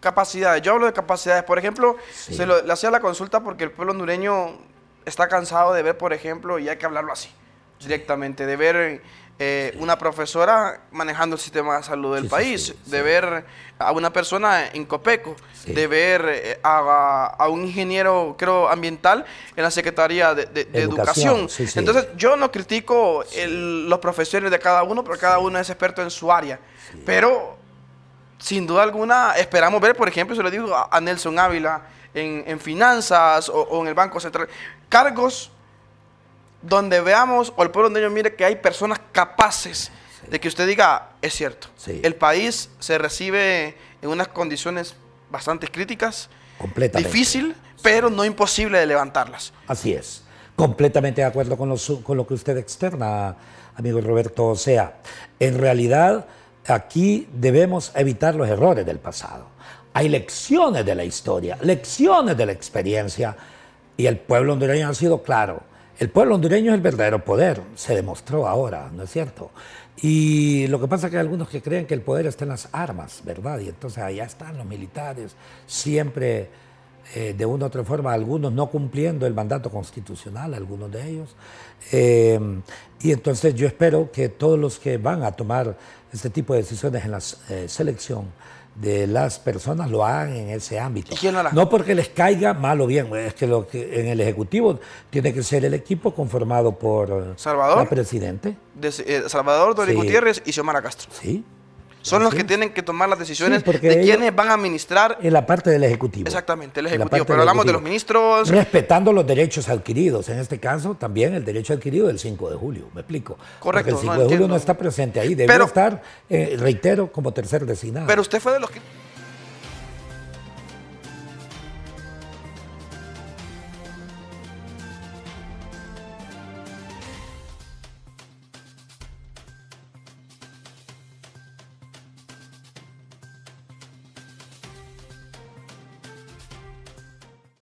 Capacidades, yo hablo de capacidades. Por ejemplo, se le hacía la consulta porque el pueblo hondureño está cansado de ver, por ejemplo, y hay que hablarlo así, directamente, de ver eh, una profesora manejando el sistema de salud del país, de ver a una persona en Copeco, de ver eh, a, un ingeniero, creo, ambiental en la Secretaría de, Educación. Entonces, yo no critico los profesores de cada uno, porque cada uno es experto en su área, pero sin duda alguna esperamos ver, por ejemplo, se lo digo a Nelson Ávila en, finanzas o, en el Banco Central, cargos donde veamos o el pueblo donde ellos mire que hay personas capaces de que usted diga, es cierto, el país se recibe en unas condiciones bastante críticas, Completamente. difícil, pero no imposible de levantarlas. Así es, completamente de acuerdo con, con lo que usted externa, amigo Roberto. O sea, en realidad aquí debemos evitar los errores del pasado. Hay lecciones de la historia, lecciones de la experiencia y el pueblo hondureño ha sido claro. El pueblo hondureño es el verdadero poder, se demostró ahora, ¿no es cierto? Y lo que pasa es que hay algunos que creen que el poder está en las armas, ¿verdad? Y entonces allá están los militares, siempre eh, de una u otra forma, algunos no cumpliendo el mandato constitucional, algunos de ellos. Eh, y entonces yo espero que todos los que van a tomar este tipo de decisiones en la eh, selección de las personas lo hagan en ese ámbito. No porque les caiga mal o bien, es que, lo que en el Ejecutivo tiene que ser el equipo conformado por Salvador, la presidente. Eh, Salvador, Dorigo Gutiérrez y Xiomara Castro. Sí, son los que tienen que tomar las decisiones de quienes van a administrar. En la parte del Ejecutivo. Exactamente, el Ejecutivo. Pero hablamos de los ministros. Respetando los derechos adquiridos. En este caso, también el derecho adquirido del 5 de julio, me explico. Correcto. el 5 de julio no está presente ahí, debe estar, eh, reitero, como tercer designado. Pero usted fue de los que